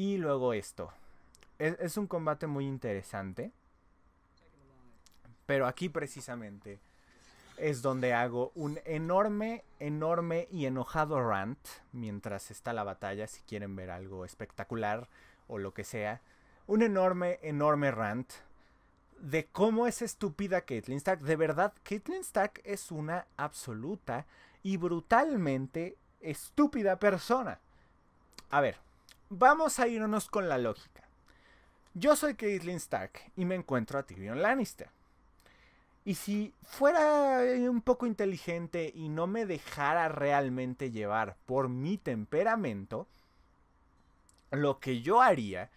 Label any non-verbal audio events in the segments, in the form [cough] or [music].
Y luego esto. Es, un combate muy interesante. Pero aquí precisamente es donde hago un enorme, enorme y enojado rant mientras está la batalla. Si quieren ver algo espectacular o lo que sea. Un enorme, enorme rant de cómo es estúpida Caitlyn Stack. De verdad, Caitlyn Stack es una absoluta y brutalmente estúpida persona. A ver, vamos a irnos con la lógica. Yo soy Caitlyn Stark y me encuentro a Tibion Lannister. Y si fuera un poco inteligente y no me dejara realmente llevar por mi temperamento, lo que yo haría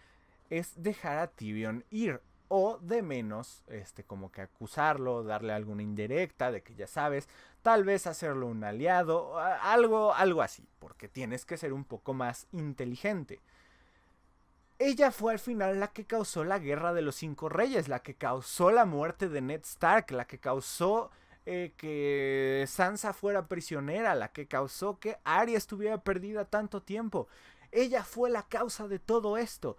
es dejar a Tibion ir o de menos, este, como que acusarlo, darle alguna indirecta de que ya sabes, tal vez hacerlo un aliado, algo, algo así, porque tienes que ser un poco más inteligente. Ella fue al final la que causó la guerra de los cinco reyes, la que causó la muerte de Ned Stark, la que causó eh, que Sansa fuera prisionera, la que causó que Arya estuviera perdida tanto tiempo. Ella fue la causa de todo esto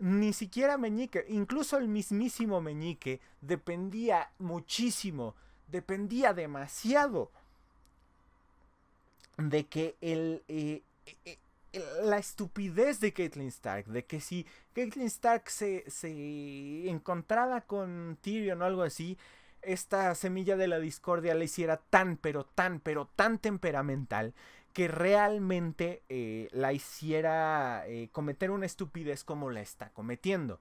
ni siquiera meñique, incluso el mismísimo meñique dependía muchísimo, dependía demasiado de que el, eh, eh, eh, la estupidez de Caitlyn Stark, de que si Caitlyn Stark se, se encontraba con Tyrion o algo así, esta semilla de la discordia le hiciera tan, pero tan, pero tan temperamental que realmente eh, la hiciera eh, cometer una estupidez como la está cometiendo.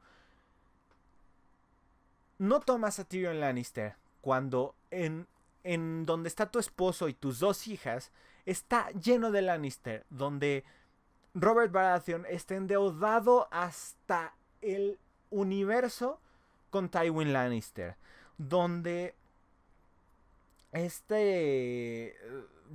No tomas a Tyrion Lannister cuando en, en donde está tu esposo y tus dos hijas está lleno de Lannister, donde Robert Baratheon está endeudado hasta el universo con Tywin Lannister, donde este eh,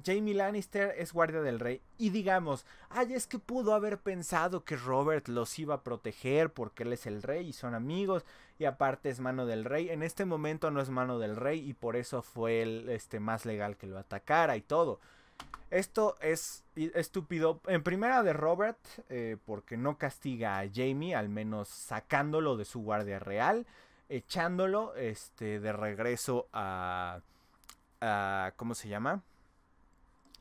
Jamie Lannister es guardia del rey y digamos, ay, es que pudo haber pensado que Robert los iba a proteger porque él es el rey y son amigos y aparte es mano del rey. En este momento no es mano del rey y por eso fue el este más legal que lo atacara y todo. Esto es estúpido. En primera de Robert, eh, porque no castiga a Jamie, al menos sacándolo de su guardia real, echándolo este, de regreso a Ah, ¿cómo se llama?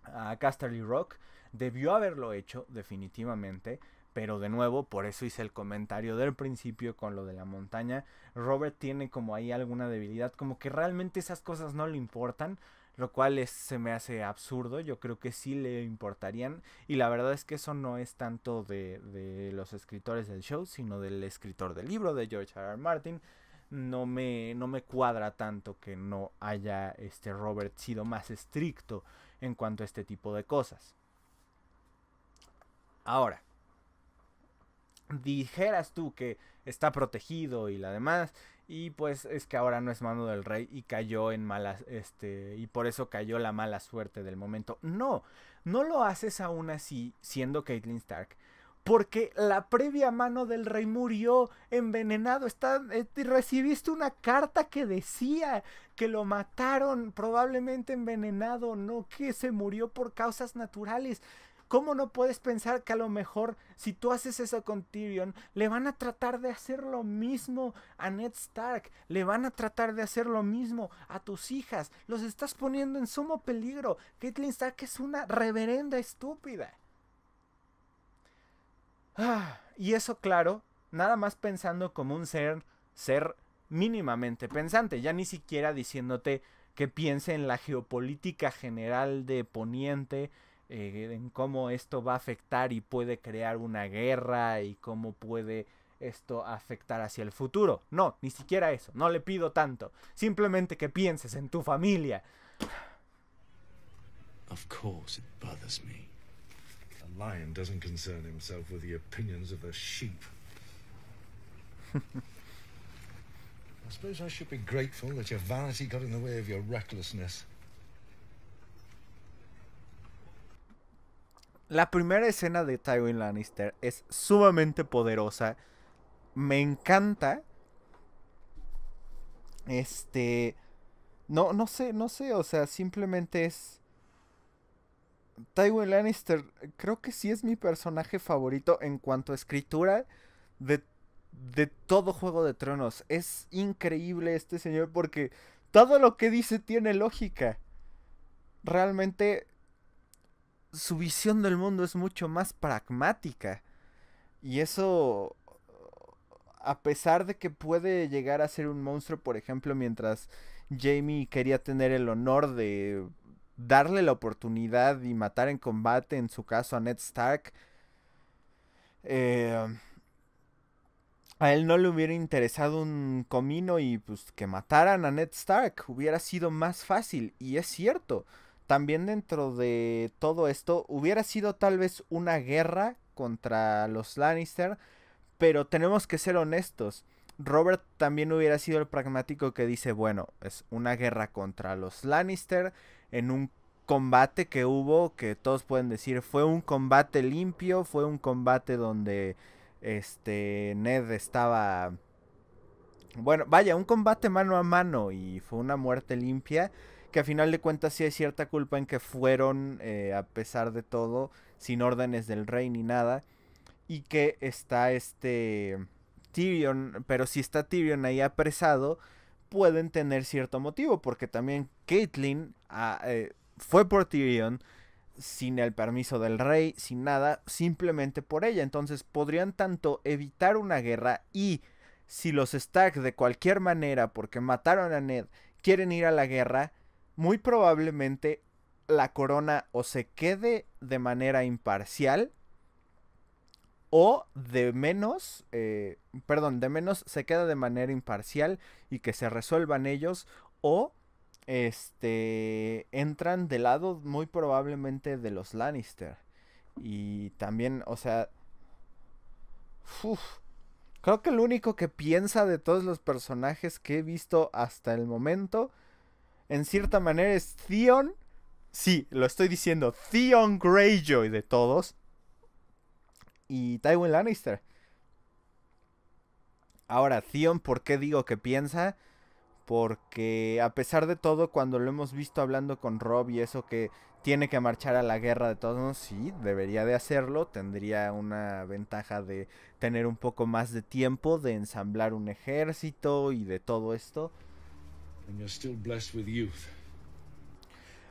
A ah, Casterly Rock. Debió haberlo hecho, definitivamente. Pero de nuevo, por eso hice el comentario del principio con lo de la montaña. Robert tiene como ahí alguna debilidad, como que realmente esas cosas no le importan, lo cual se me hace absurdo. Yo creo que sí le importarían. Y la verdad es que eso no es tanto de, de los escritores del show, sino del escritor del libro, de George R. R. Martin, no me, no me cuadra tanto que no haya este Robert sido más estricto en cuanto a este tipo de cosas. Ahora, dijeras tú que está protegido y la demás, y pues es que ahora no es mando del rey y cayó en malas, este, y por eso cayó la mala suerte del momento. No, no lo haces aún así siendo Caitlyn Stark porque la previa mano del rey murió envenenado. Está, eh, recibiste una carta que decía que lo mataron, probablemente envenenado, no que se murió por causas naturales. ¿Cómo no puedes pensar que a lo mejor si tú haces eso con Tyrion, le van a tratar de hacer lo mismo a Ned Stark? Le van a tratar de hacer lo mismo a tus hijas. Los estás poniendo en sumo peligro. Caitlyn Stark es una reverenda estúpida. Ah, y eso, claro, nada más pensando como un ser, ser mínimamente pensante, ya ni siquiera diciéndote que piense en la geopolítica general de Poniente, eh, en cómo esto va a afectar y puede crear una guerra y cómo puede esto afectar hacia el futuro. No, ni siquiera eso, no le pido tanto, simplemente que pienses en tu familia. Of course it bothers me lion doesn't concern himself with the opinions of a sheep. [laughs] I suppose I should be grateful that your vanity got in the way of your recklessness. La primera escena de Tywin Lannister es sumamente poderosa. Me encanta. Este. No, no sé, no sé. O sea, simplemente es. Tywin Lannister creo que sí es mi personaje favorito en cuanto a escritura de, de todo Juego de Tronos. Es increíble este señor porque todo lo que dice tiene lógica. Realmente su visión del mundo es mucho más pragmática. Y eso, a pesar de que puede llegar a ser un monstruo, por ejemplo, mientras Jamie quería tener el honor de darle la oportunidad y matar en combate, en su caso, a Ned Stark. Eh, a él no le hubiera interesado un comino y pues que mataran a Ned Stark hubiera sido más fácil. Y es cierto, también dentro de todo esto hubiera sido tal vez una guerra contra los Lannister, pero tenemos que ser honestos. Robert también hubiera sido el pragmático que dice, bueno, es una guerra contra los Lannister en un combate que hubo, que todos pueden decir, fue un combate limpio, fue un combate donde este Ned estaba bueno, vaya, un combate mano a mano y fue una muerte limpia, que a final de cuentas sí hay cierta culpa en que fueron, eh, a pesar de todo, sin órdenes del rey ni nada, y que está este Tyrion, pero si está Tyrion ahí apresado, pueden tener cierto motivo, porque también Caitlyn ah, eh, fue por Tyrion sin el permiso del rey, sin nada, simplemente por ella. Entonces podrían tanto evitar una guerra y si los Stark de cualquier manera, porque mataron a Ned, quieren ir a la guerra, muy probablemente la corona o se quede de manera imparcial o de menos, eh, perdón, de menos se queda de manera imparcial y que se resuelvan ellos o este entran del lado muy probablemente de los Lannister y también, o sea, creo que el único que piensa de todos los personajes que he visto hasta el momento en cierta manera es Theon. Sí, lo estoy diciendo, Theon Greyjoy de todos y Tywin Lannister. Ahora, Theon, ¿por qué digo que piensa? Porque a pesar de todo, cuando lo hemos visto hablando con Rob y eso que tiene que marchar a la guerra de todos modos, sí, debería de hacerlo, tendría una ventaja de tener un poco más de tiempo, de ensamblar un ejército y de todo esto.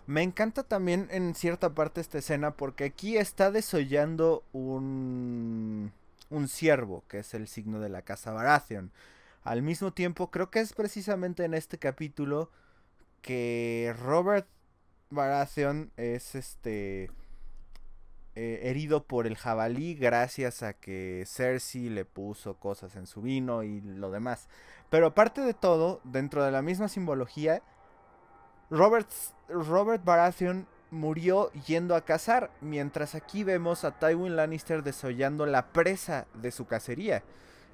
Me encanta también en cierta parte esta escena porque aquí está desollando un un ciervo, que es el signo de la casa Baratheon. Al mismo tiempo, creo que es precisamente en este capítulo que Robert Baratheon es este eh, herido por el jabalí gracias a que Cersei le puso cosas en su vino y lo demás. Pero aparte de todo, dentro de la misma simbología, Robert Baratheon murió yendo a cazar, mientras aquí vemos a Tywin Lannister desollando la presa de su cacería.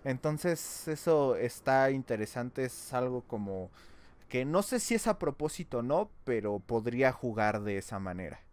Entonces eso está interesante, es algo como que no sé si es a propósito o no, pero podría jugar de esa manera.